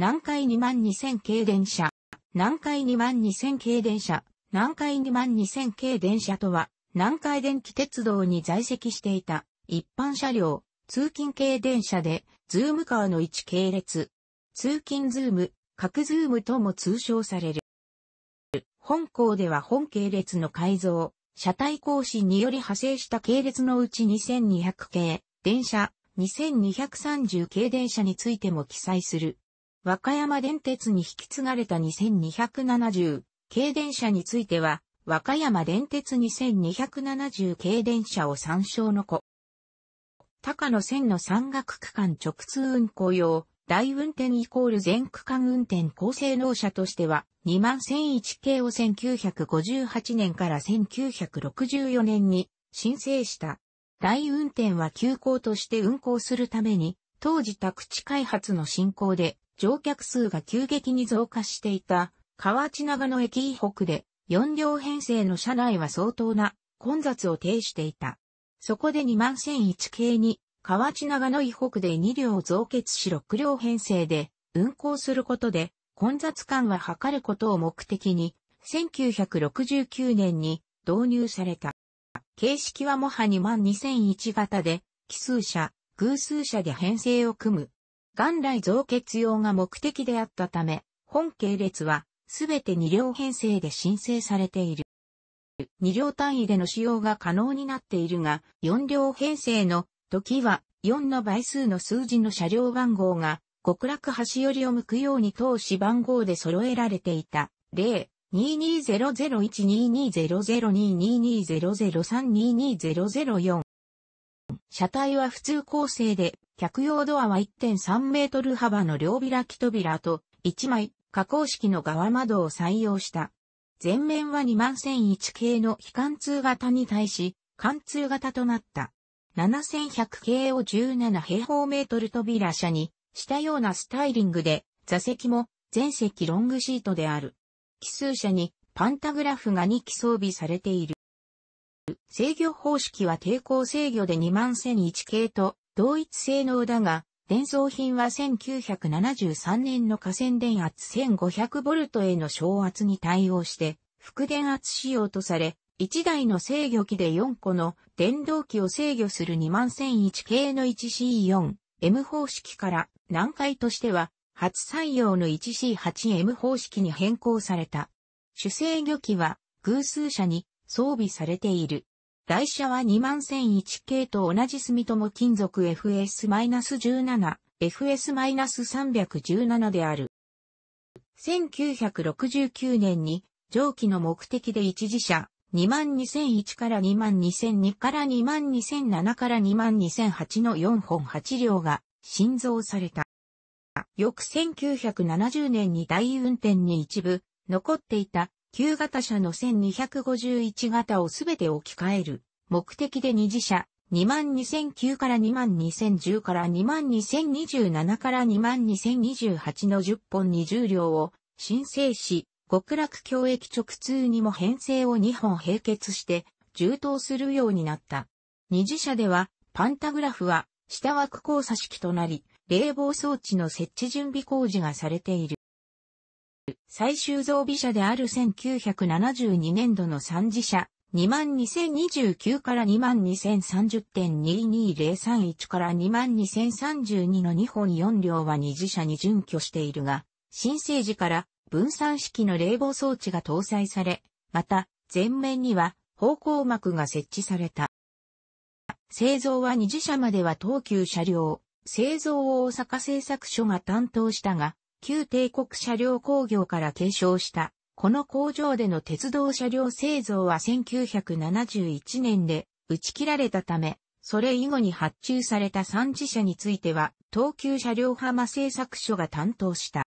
南海22000系電車、南海22000系電車、南海22000系電車とは、南海電気鉄道に在籍していた一般車両、通勤系電車で、ズームカーの置系列、通勤ズーム、各ズームとも通称される。本校では本系列の改造、車体更新により派生した系列のうち2200系、電車、2230系電車についても記載する和歌山電鉄に引き継がれた2270系電車については、和歌山電鉄2270系電車を参照の子。高野線の山岳区間直通運行用、大運転イコール全区間運転高性能車としては、2万1001系を1958年から1964年に申請した。大運転は急行として運行するために、当時宅地開発の進行で乗客数が急激に増加していた、河内長野駅以北で、4両編成の車内は相当な混雑を呈していた。そこで2万1001系に、河内長野以北で2両増結し6両編成で運行することで、混雑感は図ることを目的に、1969年に導入された。形式はもは2万2001型で、奇数車、偶数車で編成を組む元来増血用が目的であったため、本系列はすべて2両編成で申請されている。2両単位での使用が可能になっているが、4両編成の時は4の倍数の数字の車両番号が極楽端寄りを向くように投資番号で揃えられていた。例2 2 0 0 1 2 2 0 0 2 2 2 0 0 3 2 2 0 0 4車体は普通構成で、客用ドアは1.3メートル幅の両開き扉と、1枚、加工式の側窓を採用した。前面は21001系の非貫通型に対し、貫通型となった。7100系を17平方メートル扉車にしたようなスタイリングで、座席も全席ロングシートである。奇数車にパンタグラフが2機装備されている。制御方式は抵抗制御で2万1001系と同一性能だが、伝送品は1973年の河川電圧 1500V への昇圧に対応して、副電圧仕様とされ、1台の制御機で4個の電動機を制御する2万1001系の 1C4M 方式から南海としては、初採用の 1C8M 方式に変更された。主制御機は偶数車に装備されている。台車は21001系と同じ住友金属 FS-17、FS-317 である。1969年に上記の目的で一時車22001から22002から22007から22008の4本8両が新造された。翌1970年に大運転に一部残っていた旧型車の1251型をすべて置き換える。目的で二次車、22009から22010から22027から22028の10本20両を申請し、極楽教益直通にも編成を2本並結して充当するようになった。二次車では、パンタグラフは下枠交差式となり、冷房装置の設置準備工事がされている。最終増備車である1972年度の3次車、22029から22030.22031から22032の2本4両は二次車に準拠しているが、新生時から分散式の冷房装置が搭載され、また、前面には方向膜が設置された。製造は二次車までは東急車両、製造を大阪製作所が担当したが、旧帝国車両工業から継承した、この工場での鉄道車両製造は1971年で打ち切られたため、それ以後に発注された3次車については、東急車両浜製作所が担当した。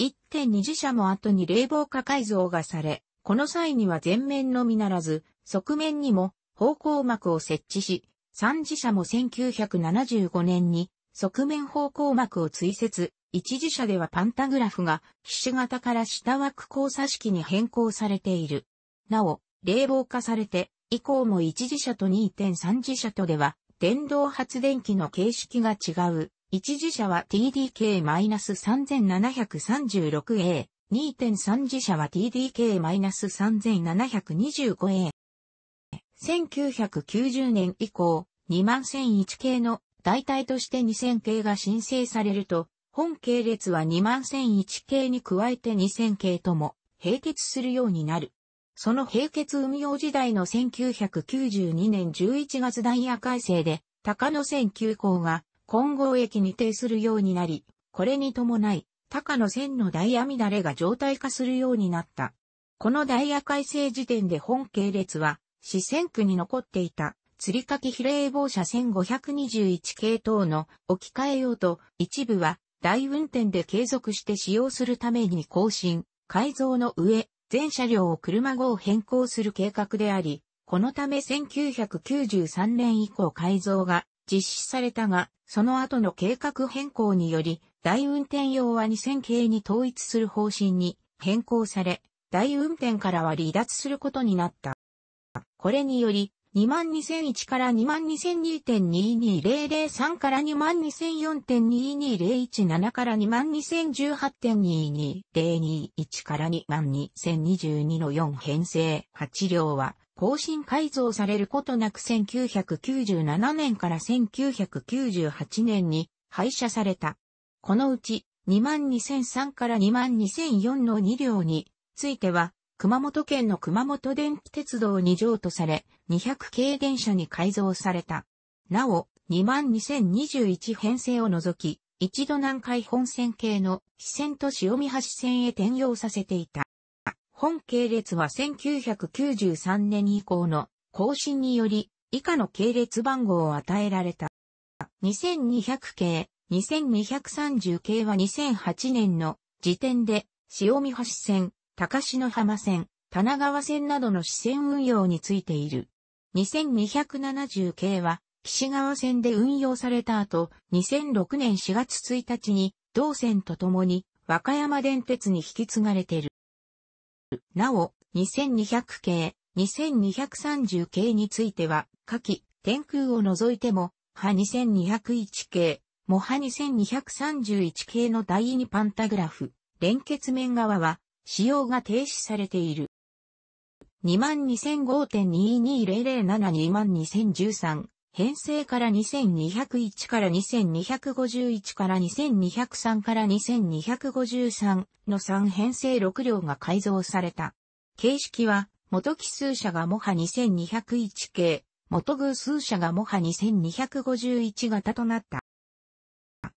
1.2次車も後に冷房化改造がされ、この際には前面のみならず、側面にも方向膜を設置し、3次車も1975年に側面方向膜を追設、一時社ではパンタグラフが、ひし形から下枠交差式に変更されている。なお、冷房化されて、以降も一時社と2.3次社とでは、電動発電機の形式が違う。一時社は TDK-3736A、2.3次社は TDK-3725A。1990年以降、21001系の代替として2000系が申請されると、本系列は2万1001系に加えて2000系とも並結するようになる。その並結運用時代の1992年11月ダイヤ改正で、高野線急行が混合駅に定するようになり、これに伴い、高野線のダイヤ乱れが状態化するようになった。このダイヤ改正時点で本系列は、四川区に残っていた、釣りかき比例防車1521系統の置き換え用と、一部は大運転で継続して使用するために更新、改造の上、全車両を車号変更する計画であり、このため1993年以降改造が実施されたが、その後の計画変更により、大運転用は2000系に統一する方針に変更され、大運転からは離脱することになった。これにより、22001から2 2 0 0 2 2 2 0 0 3から22004.22017から22018.22021から22022の4編成8両は更新改造されることなく1997年から1998年に廃車された。このうち22003から22004の2両については熊本県の熊本電気鉄道に譲渡され、200系電車に改造された。なお、22021編成を除き、一度南海本線系の四線と塩見橋線へ転用させていた。本系列は1993年以降の更新により、以下の系列番号を与えられた。2200系、2230系は2008年の時点で、塩見橋線、高篠浜線、棚川線などの支線運用についている。2270系は、岸川線で運用された後、2006年4月1日に、同線と共に、和歌山電鉄に引き継がれている。なお、2200系、2230系については、下記、天空を除いても、波2201系、も波2231系の第2パンタグラフ、連結面側は、使用が停止されている。22005.22007-22013編成から2201から2251から2203から2253の3編成6両が改造された。形式は元奇数車がモハ2201系、元偶数車がモハ2251型となった。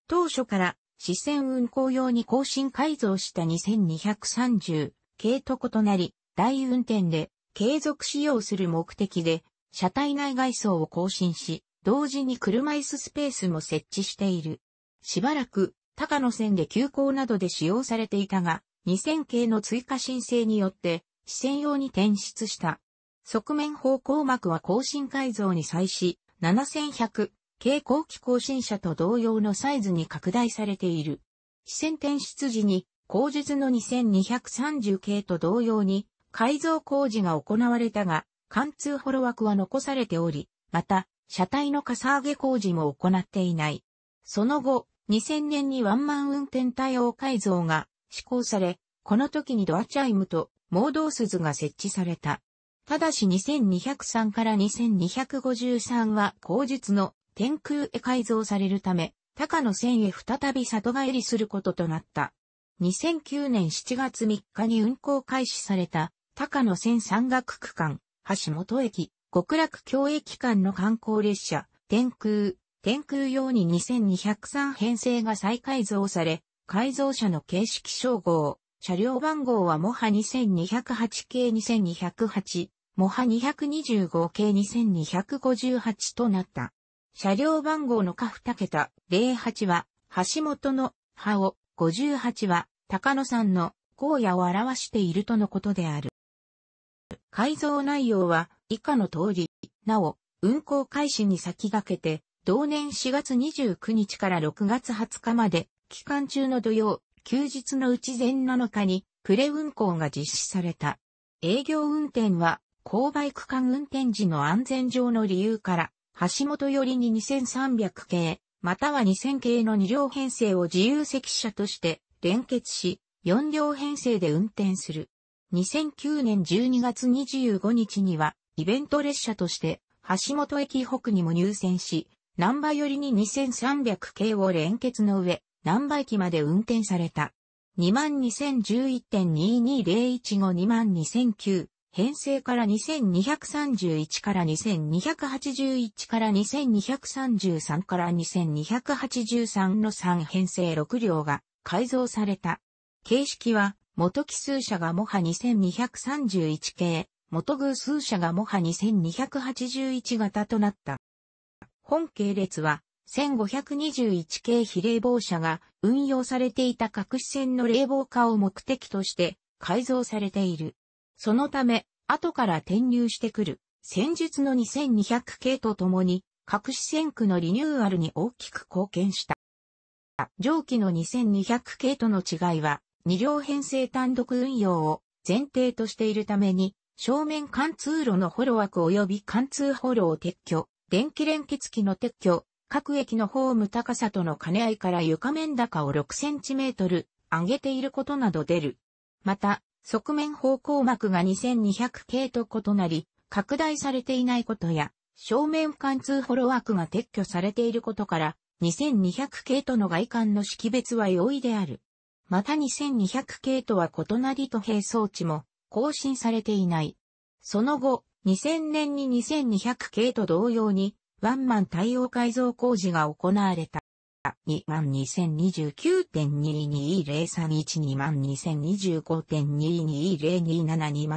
当初から支線運行用に更新改造した2230系と異なり、大運転で継続使用する目的で、車体内外装を更新し、同時に車椅子スペースも設置している。しばらく、高野線で急行などで使用されていたが、2000系の追加申請によって、支線用に転出した。側面方向膜は更新改造に際し、7100軽後期更新車と同様のサイズに拡大されている。視線転出時に、後述の2230系と同様に、改造工事が行われたが、貫通ホロ枠は残されており、また、車体のかさ上げ工事も行っていない。その後、2000年にワンマン運転対応改造が施行され、この時にドアチャイムと盲導鈴が設置された。ただし2203から2253は後述の天空へ改造されるため、高野線へ再び里帰りすることとなった。2009年7月3日に運行開始された高野線山岳区間、橋本駅、極楽共駅間の観光列車、天空、天空用に2203編成が再改造され、改造車の形式称号、車両番号はモハ2208系2208、モハ225系2258となった。車両番号の下2桁、08は、橋本の、葉を、58は、高野山の、荒野を表しているとのことである。改造内容は、以下の通り、なお、運行開始に先駆けて、同年4月29日から6月20日まで、期間中の土曜、休日のうち前7日に、プレ運行が実施された。営業運転は、勾配区間運転時の安全上の理由から、橋本寄りに2300系、または2000系の2両編成を自由席車として連結し、4両編成で運転する。2009年12月25日には、イベント列車として、橋本駅北にも入線し、南波寄りに2300系を連結の上、南波駅まで運転された。22,011.220152,009編成から2231から2281から2233から2283の3編成6両が改造された。形式は、元奇数車がモハ2231系、元偶数車がモハ2281型となった。本系列は、1521系非冷房車が運用されていた隠し線の冷房化を目的として改造されている。そのため、後から転入してくる戦術の2200系とともに、各種戦区のリニューアルに大きく貢献した。上記の2200系との違いは、2両編成単独運用を前提としているために、正面貫通路のホロ枠及び貫通ホロを撤去、電気連結機の撤去、各駅のホーム高さとの兼ね合いから床面高を6センチメートル上げていることなど出る。また、側面方向膜が2200系と異なり、拡大されていないことや、正面貫通フォロワークが撤去されていることから、2200系との外観の識別は容易である。また2200系とは異なりと並装置も更新されていない。その後、2000年に2200系と同様に、ワンマン対応改造工事が行われた。2 2 0 2 9 2 2 0 3 1 2 2 0 2 5 2 2 0 2 7 2 2 0 1 9 2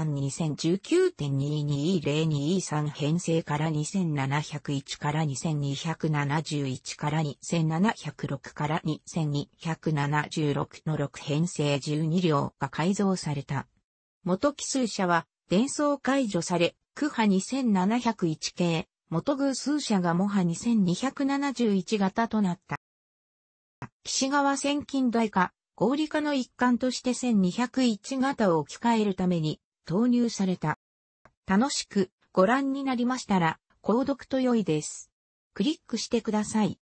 2 0 2 3編成から2701から2271から2706から2276の6編成12両が改造された。元奇数車は、伝送解除され、区波2701系、元偶数車が模波2271型となった。岸川千金台化、合理化の一環として1201型を置き換えるために投入された。楽しくご覧になりましたら、購読と良いです。クリックしてください。